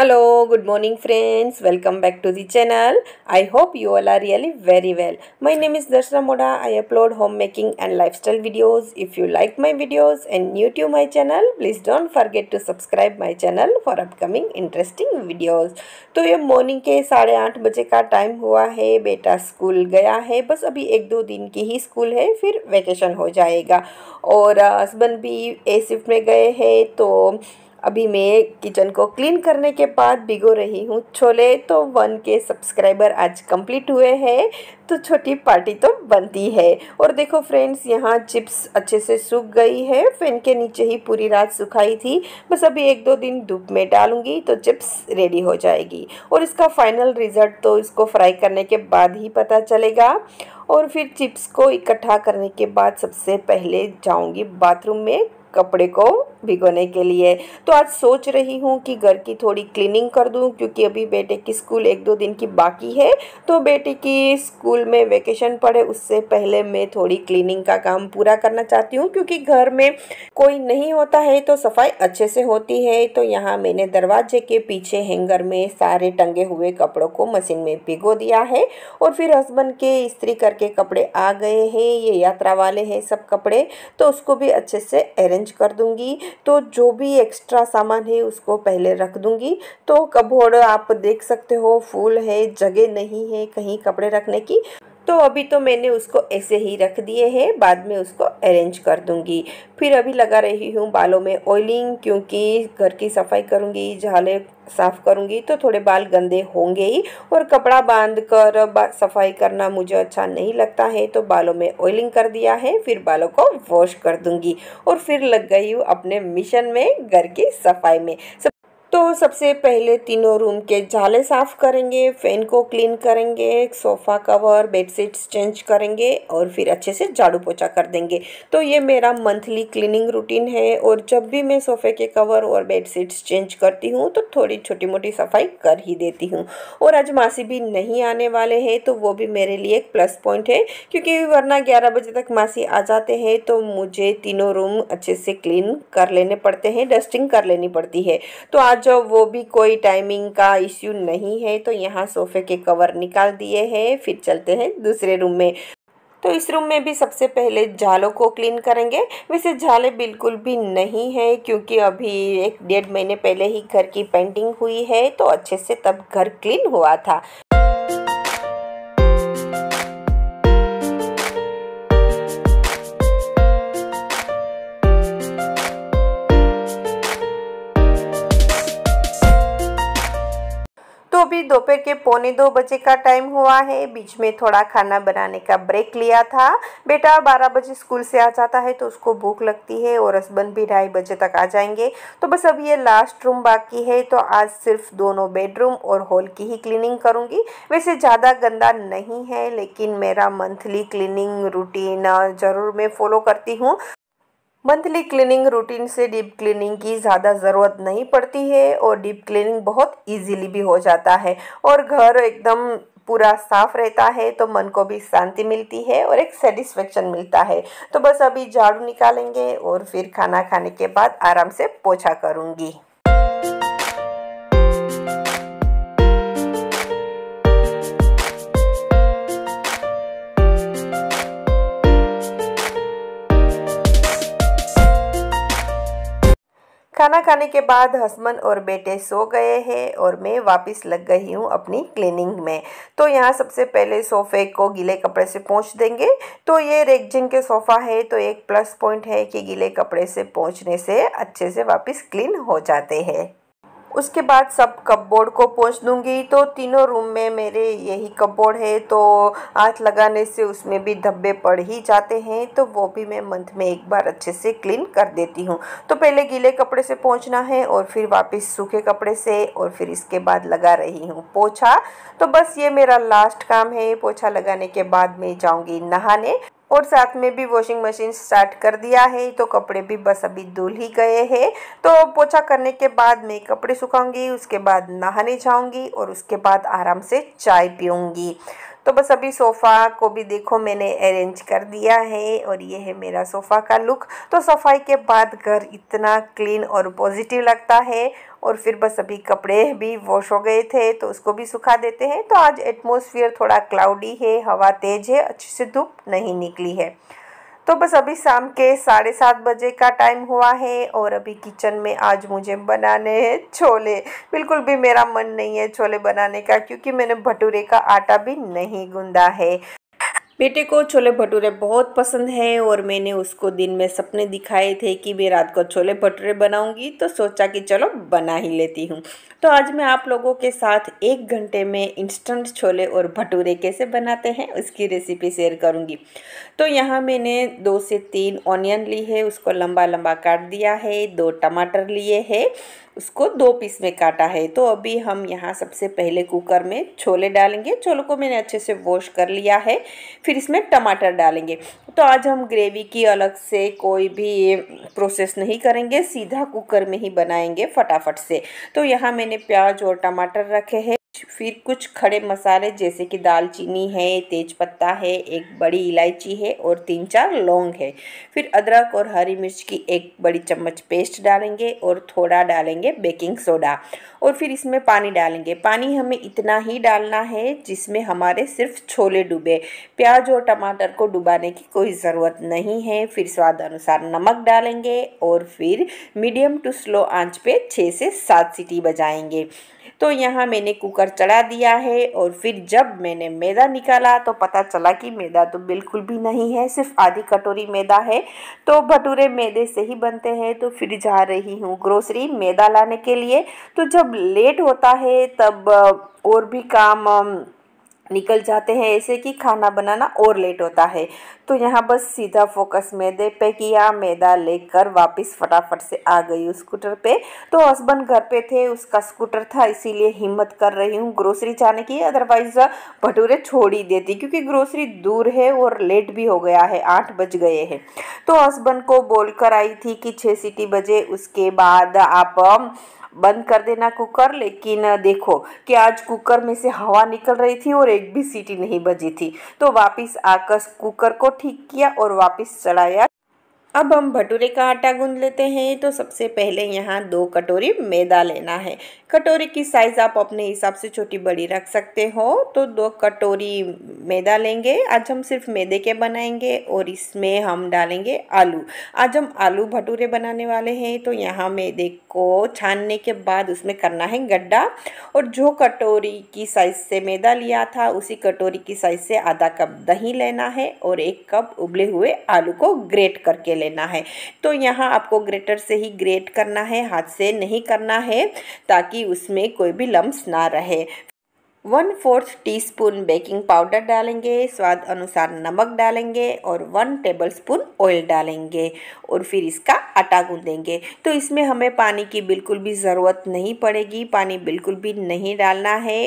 hello good morning friends welcome back to the channel I hope you all are really very well my name is Darshana Moda I upload home making and lifestyle videos if you like my videos and new to my channel please don't forget to subscribe my channel for upcoming interesting videos तो ये morning के साढ़े बजे का time हुआ है बेटा school गया है बस अभी एक दो दिन की ही स्कूल है फिर वैकेशन हो जाएगा और हस्बैंड uh, भी ए शिफ्ट में गए हैं तो अभी मैं किचन को क्लीन करने के बाद भिगो रही हूँ छोले तो वन के सब्सक्राइबर आज कंप्लीट हुए हैं तो छोटी पार्टी तो बनती है और देखो फ्रेंड्स यहाँ चिप्स अच्छे से सूख गई है फैन के नीचे ही पूरी रात सुखाई थी बस अभी एक दो दिन धूप में डालूंगी तो चिप्स रेडी हो जाएगी और इसका फाइनल रिज़ल्ट तो इसको फ्राई करने के बाद ही पता चलेगा और फिर चिप्स को इकट्ठा करने के बाद सबसे पहले जाऊँगी बाथरूम में कपड़े को भिगोने के लिए तो आज सोच रही हूँ कि घर की थोड़ी क्लीनिंग कर दूँ क्योंकि अभी बेटे की स्कूल एक दो दिन की बाकी है तो बेटे की स्कूल स्कूल में वेकेशन पड़े उससे पहले मैं थोड़ी क्लीनिंग का काम पूरा करना चाहती हूँ क्योंकि घर में कोई नहीं होता है तो सफाई अच्छे से होती है तो यहाँ मैंने दरवाजे के पीछे हैंगर में सारे टंगे हुए कपड़ों को मशीन में भिगो दिया है और फिर हस्बैंड के इस्त्री करके कपड़े आ गए हैं ये यात्रा वाले हैं सब कपड़े तो उसको भी अच्छे से अरेंज कर दूँगी तो जो भी एक्स्ट्रा सामान है उसको पहले रख दूँगी तो कबोड़ आप देख सकते हो फूल है जगह नहीं है कहीं कपड़े रखने की तो अभी तो मैंने उसको ऐसे ही रख दिए हैं बाद में उसको अरेंज कर दूँगी फिर अभी लगा रही हूँ बालों में ऑयलिंग क्योंकि घर की सफाई करूँगी झाले साफ़ करूँगी तो थोड़े बाल गंदे होंगे ही और कपड़ा बांध कर सफाई करना मुझे अच्छा नहीं लगता है तो बालों में ऑयलिंग कर दिया है फिर बालों को वॉश कर दूँगी और फिर लग गई हूँ अपने मिशन में घर की सफाई में तो सबसे पहले तीनों रूम के झाले साफ़ करेंगे फ़ैन को क्लीन करेंगे सोफ़ा कवर बेडशीट्स चेंज करेंगे और फिर अच्छे से झाड़ू पोछा कर देंगे तो ये मेरा मंथली क्लीनिंग रूटीन है और जब भी मैं सोफ़े के कवर और बेडशीट्स चेंज करती हूँ तो थोड़ी छोटी मोटी सफाई कर ही देती हूँ और आज मासी भी नहीं आने वाले हैं तो वो भी मेरे लिए एक प्लस पॉइंट है क्योंकि वरना ग्यारह बजे तक मासी आ जाते हैं तो मुझे तीनों रूम अच्छे से क्लीन कर लेने पड़ते हैं डस्टिंग कर लेनी पड़ती है तो आज जो वो भी कोई टाइमिंग का इश्यू नहीं है तो यहाँ सोफे के कवर निकाल दिए हैं फिर चलते हैं दूसरे रूम में तो इस रूम में भी सबसे पहले झालों को क्लीन करेंगे वैसे झाले बिल्कुल भी नहीं है क्योंकि अभी एक डेढ़ महीने पहले ही घर की पेंटिंग हुई है तो अच्छे से तब घर क्लीन हुआ था अभी दोपहर के पौने दो बजे का टाइम हुआ है बीच में थोड़ा खाना बनाने का ब्रेक लिया था बेटा बारह बजे स्कूल से आ जाता है तो उसको भूख लगती है और हस्बैंड भी ढाई बजे तक आ जाएंगे तो बस अब ये लास्ट रूम बाकी है तो आज सिर्फ दोनों बेडरूम और हॉल की ही क्लीनिंग करूँगी वैसे ज़्यादा गंदा नहीं है लेकिन मेरा मंथली क्लीनिंग रूटीन ज़रूर मैं फॉलो करती हूँ मंथली क्लीनिंग रूटीन से डीप क्लीनिंग की ज़्यादा ज़रूरत नहीं पड़ती है और डीप क्लीनिंग बहुत इजीली भी हो जाता है और घर एकदम पूरा साफ रहता है तो मन को भी शांति मिलती है और एक सेटिस्फेक्शन मिलता है तो बस अभी झाड़ू निकालेंगे और फिर खाना खाने के बाद आराम से पोछा करूँगी खाना खाने के बाद हसमन और बेटे सो गए हैं और मैं वापस लग गई हूँ अपनी क्लीनिंग में तो यहाँ सबसे पहले सोफ़े को गीले कपड़े से पोंछ देंगे तो ये रेगजिन के सोफ़ा है तो एक प्लस पॉइंट है कि गीले कपड़े से पोंछने से अच्छे से वापस क्लीन हो जाते हैं उसके बाद सब कपबोर्ड को पोंछ दूंगी तो तीनों रूम में मेरे यही कपबोर्ड है तो हाथ लगाने से उसमें भी धब्बे पड़ ही जाते हैं तो वो भी मैं मंथ में एक बार अच्छे से क्लीन कर देती हूँ तो पहले गीले कपड़े से पोंछना है और फिर वापस सूखे कपड़े से और फिर इसके बाद लगा रही हूँ पोछा तो बस ये मेरा लास्ट काम है पोछा लगाने के बाद मैं जाऊँगी नहाने और साथ में भी वॉशिंग मशीन स्टार्ट कर दिया है तो कपड़े भी बस अभी धुल ही गए हैं तो पोछा करने के बाद मैं कपड़े सुखाऊंगी उसके बाद नहाने जाऊंगी और उसके बाद आराम से चाय पीऊँगी तो बस अभी सोफ़ा को भी देखो मैंने अरेंज कर दिया है और ये है मेरा सोफ़ा का लुक तो सफाई के बाद घर इतना क्लीन और पॉजिटिव लगता है और फिर बस अभी कपड़े भी वॉश हो गए थे तो उसको भी सुखा देते हैं तो आज एटमोसफियर थोड़ा क्लाउडी है हवा तेज़ है अच्छे से धूप नहीं निकली है तो बस अभी शाम के साढ़े सात बजे का टाइम हुआ है और अभी किचन में आज मुझे बनाने हैं छोले बिल्कुल भी मेरा मन नहीं है छोले बनाने का क्योंकि मैंने भटूरे का आटा भी नहीं गूंदा है बेटे को छोले भटूरे बहुत पसंद है और मैंने उसको दिन में सपने दिखाए थे कि मैं रात को छोले भटूरे बनाऊंगी तो सोचा कि चलो बना ही लेती हूँ तो आज मैं आप लोगों के साथ एक घंटे में इंस्टेंट छोले और भटूरे कैसे बनाते हैं उसकी रेसिपी शेयर करूँगी तो यहाँ मैंने दो से तीन ऑनियन ली है उसको लंबा लंबा काट दिया है दो टमाटर लिए है उसको दो पीस में काटा है तो अभी हम यहाँ सबसे पहले कुकर में छोले डालेंगे छोलों को मैंने अच्छे से वॉश कर लिया है फिर इसमें टमाटर डालेंगे तो आज हम ग्रेवी की अलग से कोई भी प्रोसेस नहीं करेंगे सीधा कुकर में ही बनाएंगे फटाफट से तो यहाँ मैंने प्याज और टमाटर रखे हैं फिर कुछ खड़े मसाले जैसे कि दालचीनी है तेज़पत्ता है एक बड़ी इलायची है और तीन चार लौंग है फिर अदरक और हरी मिर्च की एक बड़ी चम्मच पेस्ट डालेंगे और थोड़ा डालेंगे बेकिंग सोडा और फिर इसमें पानी डालेंगे पानी हमें इतना ही डालना है जिसमें हमारे सिर्फ छोले डूबे प्याज और टमाटर को डुबाने की कोई ज़रूरत नहीं है फिर स्वाद अनुसार नमक डालेंगे और फिर मीडियम टू स्लो आँच पे छः से सात सीटी बजाएँगे तो यहाँ मैंने कुकर चढ़ा दिया है और फिर जब मैंने मैदा निकाला तो पता चला कि मैदा तो बिल्कुल भी नहीं है सिर्फ आधी कटोरी मैदा है तो भटूरे मैदे से ही बनते हैं तो फिर जा रही हूँ ग्रोसरी मैदा लाने के लिए तो जब लेट होता है तब और भी काम निकल जाते हैं ऐसे कि खाना बनाना और लेट होता है तो यहाँ बस सीधा फोकस मैदे पे किया मैदा लेकर वापस फटाफट से आ गई स्कूटर पे तो हस्बैंड घर पे थे उसका स्कूटर था इसीलिए हिम्मत कर रही हूँ ग्रोसरी जाने की अदरवाइज भटूरे छोड़ ही देती क्योंकि ग्रोसरी दूर है और लेट भी हो गया है आठ बज गए हैं तो हस्बैंड को बोल कर आई थी कि छः सीटी बजे उसके बाद आप बंद कर देना कुकर लेकिन देखो कि आज कुकर में से हवा निकल रही थी और एक भी सीटी नहीं बजी थी तो वापस आकर कुकर को ठीक किया और वापस चढ़ाया अब हम भटूरे का आटा गूंद लेते हैं तो सबसे पहले यहाँ दो कटोरी मैदा लेना है कटोरी की साइज़ आप अपने हिसाब से छोटी बड़ी रख सकते हो तो दो कटोरी मैदा लेंगे आज हम सिर्फ मैदे के बनाएंगे और इसमें हम डालेंगे आलू आज हम आलू भटूरे बनाने वाले हैं तो यहाँ मैदे को छानने के बाद उसमें करना है गड्ढा और जो कटोरी की साइज़ से मैदा लिया था उसी कटोरी की साइज़ से आधा कप दही लेना है और एक कप उबले हुए आलू को ग्रेट करके लेना है तो यहाँ आपको ग्रेटर से ही ग्रेट करना है हाथ से नहीं करना है ताकि उसमें कोई भी लम्ब ना रहे one fourth teaspoon baking powder डालेंगे स्वाद अनुसार नमक डालेंगे और वन टेबलस्पून ऑयल डालेंगे और फिर इसका आटा गूंदेंगे तो इसमें हमें पानी की बिल्कुल भी ज़रूरत नहीं पड़ेगी पानी बिल्कुल भी नहीं डालना है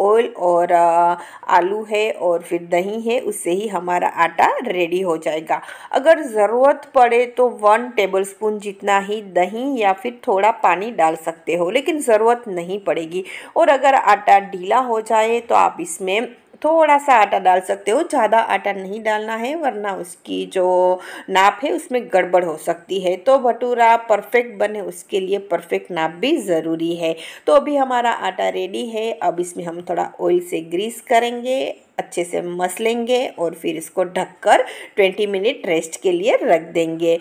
ऑयल और आलू है और फिर दही है उससे ही हमारा आटा रेडी हो जाएगा अगर ज़रूरत पड़े तो वन टेबलस्पून जितना ही दही या फिर थोड़ा पानी डाल सकते हो लेकिन ज़रूरत नहीं पड़ेगी और अगर आटा ढीला हो जाए तो आप इसमें थोड़ा सा आटा डाल सकते हो ज़्यादा आटा नहीं डालना है वरना उसकी जो नाप है उसमें गड़बड़ हो सकती है तो भटूरा परफेक्ट बने उसके लिए परफेक्ट नाप भी ज़रूरी है तो अभी हमारा आटा रेडी है अब इसमें हम थोड़ा ऑयल से ग्रीस करेंगे अच्छे से मस लेंगे और फिर इसको ढककर 20 मिनट रेस्ट के लिए रख देंगे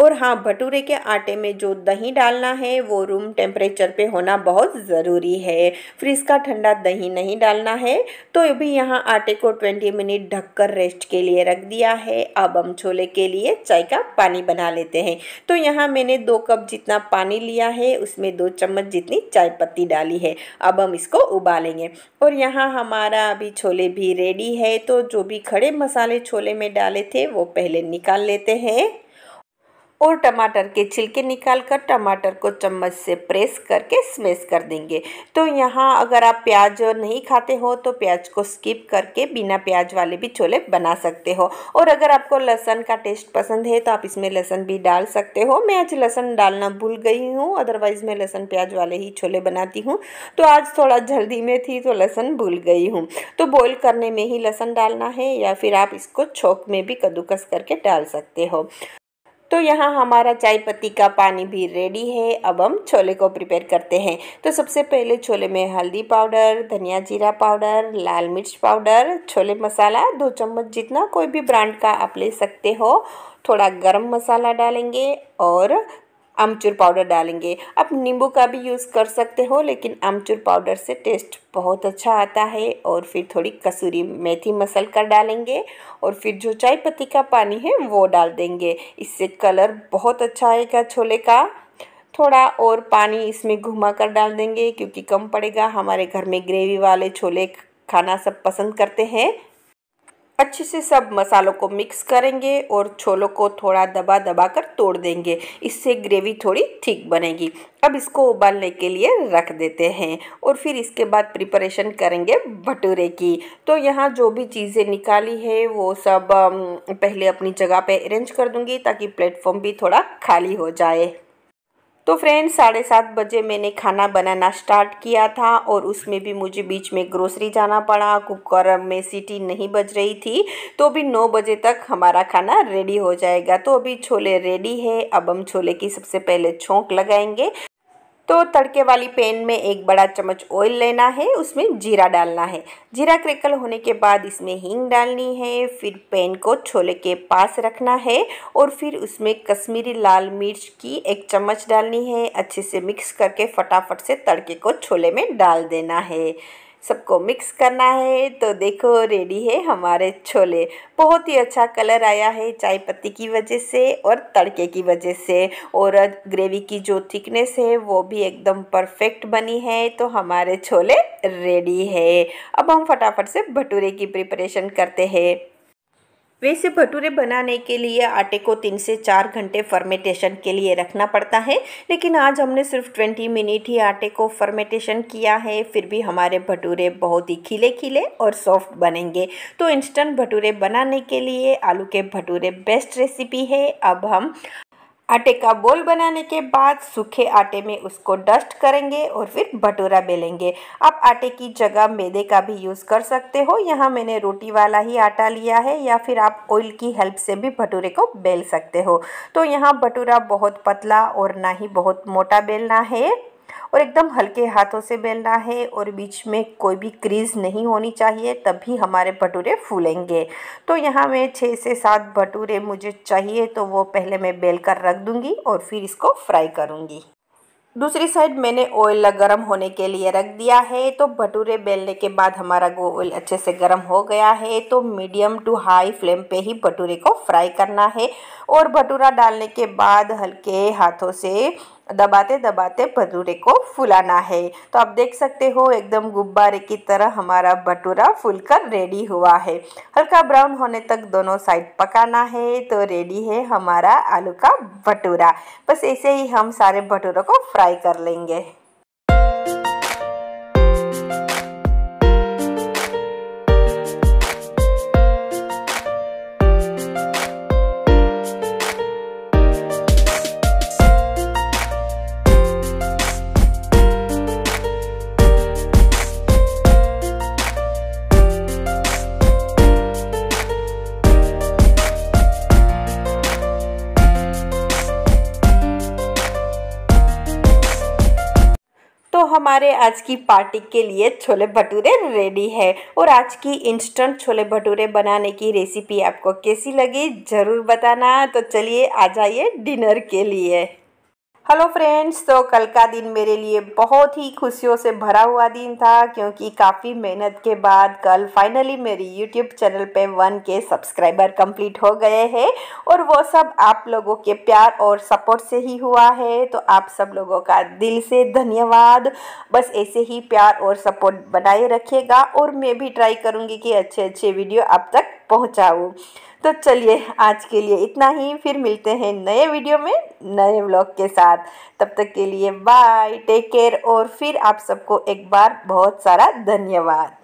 और हाँ भटूरे के आटे में जो दही डालना है वो रूम टेम्परेचर पे होना बहुत ज़रूरी है फ्रिज का ठंडा दही नहीं डालना है तो अभी यहाँ आटे को 20 मिनट ढककर रेस्ट के लिए रख दिया है अब हम छोले के लिए चाय का पानी बना लेते हैं तो यहाँ मैंने दो कप जितना पानी लिया है उसमें दो चम्मच जितनी चाय पत्ती डाली है अब हम इसको उबालेंगे और यहाँ हमारा अभी छोले भी रेडी है तो जो भी खड़े मसाले छोले में डाले थे वो पहले निकाल लेते हैं और टमाटर के छिलके निकाल कर टमाटर को चम्मच से प्रेस करके स्मेश कर देंगे तो यहाँ अगर आप प्याज नहीं खाते हो तो प्याज को स्किप करके बिना प्याज वाले भी छोले बना सकते हो और अगर आपको लहसन का टेस्ट पसंद है तो आप इसमें लहसन भी डाल सकते हो मैं आज लहसन डालना भूल गई हूँ अदरवाइज़ मैं लहसन प्याज वाले ही छोले बनाती हूँ तो आज थोड़ा जल्दी में थी तो लहसन भूल गई हूँ तो बॉयल करने में ही लहसन डालना है या फिर आप इसको छोंक में भी कद्दूकस करके डाल सकते हो तो यहाँ हमारा चाय पत्ती का पानी भी रेडी है अब हम छोले को प्रिपेयर करते हैं तो सबसे पहले छोले में हल्दी पाउडर धनिया जीरा पाउडर लाल मिर्च पाउडर छोले मसाला दो चम्मच जितना कोई भी ब्रांड का आप ले सकते हो थोड़ा गरम मसाला डालेंगे और आमचूर पाउडर डालेंगे आप नींबू का भी यूज़ कर सकते हो लेकिन आमचूर पाउडर से टेस्ट बहुत अच्छा आता है और फिर थोड़ी कसूरी मेथी मसल कर डालेंगे और फिर जो चाय पत्ती का पानी है वो डाल देंगे इससे कलर बहुत अच्छा आएगा छोले का थोड़ा और पानी इसमें घुमा कर डाल देंगे क्योंकि कम पड़ेगा हमारे घर में ग्रेवी वाले छोले खाना सब पसंद करते हैं अच्छे से सब मसालों को मिक्स करेंगे और छोलों को थोड़ा दबा दबा कर तोड़ देंगे इससे ग्रेवी थोड़ी ठीक बनेगी अब इसको उबालने के लिए रख देते हैं और फिर इसके बाद प्रिपरेशन करेंगे भटूरे की तो यहाँ जो भी चीज़ें निकाली है वो सब पहले अपनी जगह पे अरेंज कर दूँगी ताकि प्लेटफॉर्म भी थोड़ा खाली हो जाए तो फ्रेंड साढ़े सात बजे मैंने खाना बनाना स्टार्ट किया था और उसमें भी मुझे बीच में ग्रोसरी जाना पड़ा कुकर में सीटी नहीं बज रही थी तो अभी नौ बजे तक हमारा खाना रेडी हो जाएगा तो अभी छोले रेडी है अब हम छोले की सबसे पहले छोंक लगाएंगे तो तड़के वाली पैन में एक बड़ा चम्मच ऑयल लेना है उसमें जीरा डालना है जीरा क्रिकल होने के बाद इसमें हींग डालनी है फिर पैन को छोले के पास रखना है और फिर उसमें कश्मीरी लाल मिर्च की एक चम्मच डालनी है अच्छे से मिक्स करके फटाफट से तड़के को छोले में डाल देना है सबको मिक्स करना है तो देखो रेडी है हमारे छोले बहुत ही अच्छा कलर आया है चाय पत्ती की वजह से और तड़के की वजह से और ग्रेवी की जो थिकनेस है वो भी एकदम परफेक्ट बनी है तो हमारे छोले रेडी है अब हम फटाफट से भटूरे की प्रिपरेशन करते हैं वैसे भटूरे बनाने के लिए आटे को तीन से चार घंटे फर्मेंटेशन के लिए रखना पड़ता है लेकिन आज हमने सिर्फ ट्वेंटी मिनट ही आटे को फर्मेंटेशन किया है फिर भी हमारे भटूरे बहुत ही खिले खिले और सॉफ्ट बनेंगे तो इंस्टेंट भटूरे बनाने के लिए आलू के भटूरे बेस्ट रेसिपी है अब हम आटे का बोल बनाने के बाद सूखे आटे में उसको डस्ट करेंगे और फिर भटूरा बेलेंगे आप आटे की जगह मैदे का भी यूज़ कर सकते हो यहाँ मैंने रोटी वाला ही आटा लिया है या फिर आप ऑयल की हेल्प से भी भटूरे को बेल सकते हो तो यहाँ भटूरा बहुत पतला और ना ही बहुत मोटा बेलना है और एकदम हल्के हाथों से बेलना है और बीच में कोई भी क्रीज नहीं होनी चाहिए तभी हमारे भटूरे फूलेंगे तो यहाँ मैं छः से सात भटूरे मुझे चाहिए तो वो पहले मैं बेल कर रख दूँगी और फिर इसको फ्राई करूँगी दूसरी साइड मैंने ऑयल गर्म होने के लिए रख दिया है तो भटूरे बेलने के बाद हमारा गो ऑयल अच्छे से गर्म हो गया है तो मीडियम टू हाई फ्लेम पे ही भटूरे को फ्राई करना है और भटूरा डालने के बाद हल्के हाथों से दबाते दबाते भटूरे को फुलाना है तो आप देख सकते हो एकदम गुब्बारे की तरह हमारा भटूरा कर रेडी हुआ है हल्का ब्राउन होने तक दोनों साइड पकाना है तो रेडी है हमारा आलू का भटूरा बस ऐसे ही हम सारे भटूरों को फ्राई कर लेंगे हमारे आज की पार्टी के लिए छोले भटूरे रेडी है और आज की इंस्टेंट छोले भटूरे बनाने की रेसिपी आपको कैसी लगी ज़रूर बताना तो चलिए आ जाइए डिनर के लिए हेलो फ्रेंड्स तो कल का दिन मेरे लिए बहुत ही खुशियों से भरा हुआ दिन था क्योंकि काफ़ी मेहनत के बाद कल फाइनली मेरी यूट्यूब चैनल पे वन के सब्सक्राइबर कंप्लीट हो गए हैं और वो सब आप लोगों के प्यार और सपोर्ट से ही हुआ है तो आप सब लोगों का दिल से धन्यवाद बस ऐसे ही प्यार और सपोर्ट बनाए रखिएगा और मैं भी ट्राई करूँगी कि अच्छे अच्छे वीडियो आप तक पहुँचाऊँ तो चलिए आज के लिए इतना ही फिर मिलते हैं नए वीडियो में नए ब्लॉग के साथ तब तक के लिए बाय टेक केयर और फिर आप सबको एक बार बहुत सारा धन्यवाद